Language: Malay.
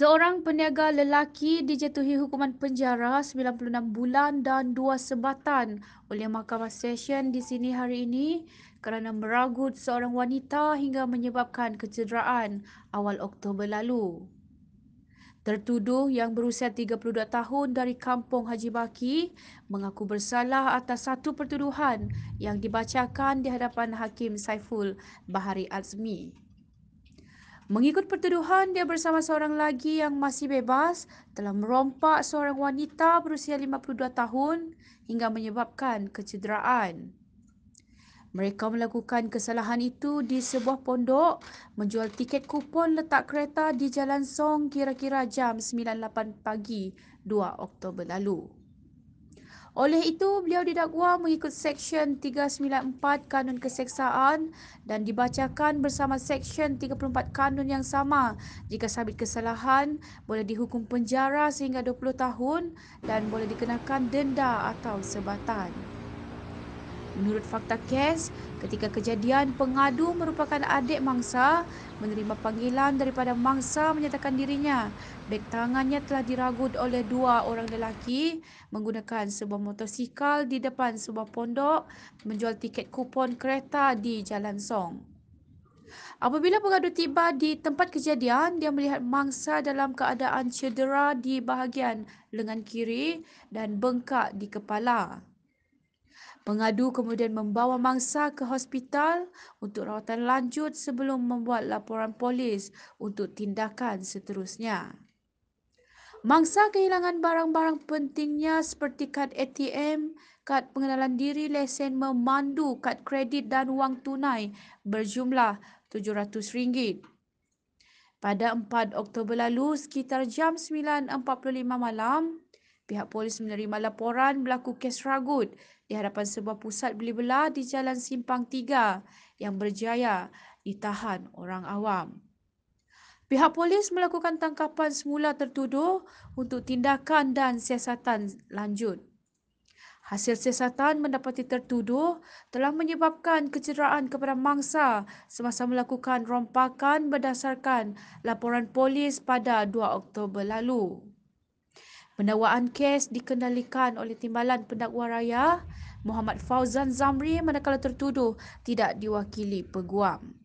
Seorang peniaga lelaki dijatuhi hukuman penjara 96 bulan dan 2 sebatan oleh Mahkamah sesyen di sini hari ini kerana meragut seorang wanita hingga menyebabkan kecederaan awal Oktober lalu. Tertuduh yang berusia 32 tahun dari Kampung Haji Baki mengaku bersalah atas satu pertuduhan yang dibacakan di hadapan Hakim Saiful Bahari Azmi. Mengikut pertuduhan, dia bersama seorang lagi yang masih bebas telah merompak seorang wanita berusia 52 tahun hingga menyebabkan kecederaan. Mereka melakukan kesalahan itu di sebuah pondok menjual tiket kupon letak kereta di Jalan Song kira-kira jam 9.08 pagi 2 Oktober lalu. Oleh itu, beliau didakwa mengikut Seksyen 394 Kanun Keseksaan dan dibacakan bersama Seksyen 34 Kanun yang sama. Jika sabit kesalahan, boleh dihukum penjara sehingga 20 tahun dan boleh dikenakan denda atau sebatan. Menurut fakta kes, ketika kejadian pengadu merupakan adik mangsa menerima panggilan daripada mangsa menyatakan dirinya beg tangannya telah diragut oleh dua orang lelaki menggunakan sebuah motosikal di depan sebuah pondok menjual tiket kupon kereta di Jalan Song. Apabila pengadu tiba di tempat kejadian, dia melihat mangsa dalam keadaan cedera di bahagian lengan kiri dan bengkak di kepala. Pengadu kemudian membawa mangsa ke hospital untuk rawatan lanjut sebelum membuat laporan polis untuk tindakan seterusnya. Mangsa kehilangan barang-barang pentingnya seperti kad ATM, kad pengenalan diri, lesen memandu, kad kredit dan wang tunai berjumlah RM700. Pada 4 Oktober lalu sekitar jam 9.45 malam, Pihak polis menerima laporan berlaku kes ragut di hadapan sebuah pusat beli belah di Jalan Simpang 3 yang berjaya ditahan orang awam. Pihak polis melakukan tangkapan semula tertuduh untuk tindakan dan siasatan lanjut. Hasil siasatan mendapati tertuduh telah menyebabkan kecederaan kepada mangsa semasa melakukan rompakan berdasarkan laporan polis pada 2 Oktober lalu. Pendakwaan kes dikendalikan oleh Timbalan Pendakwa Raya Muhammad Fauzan Zamri manakala tertuduh tidak diwakili peguam.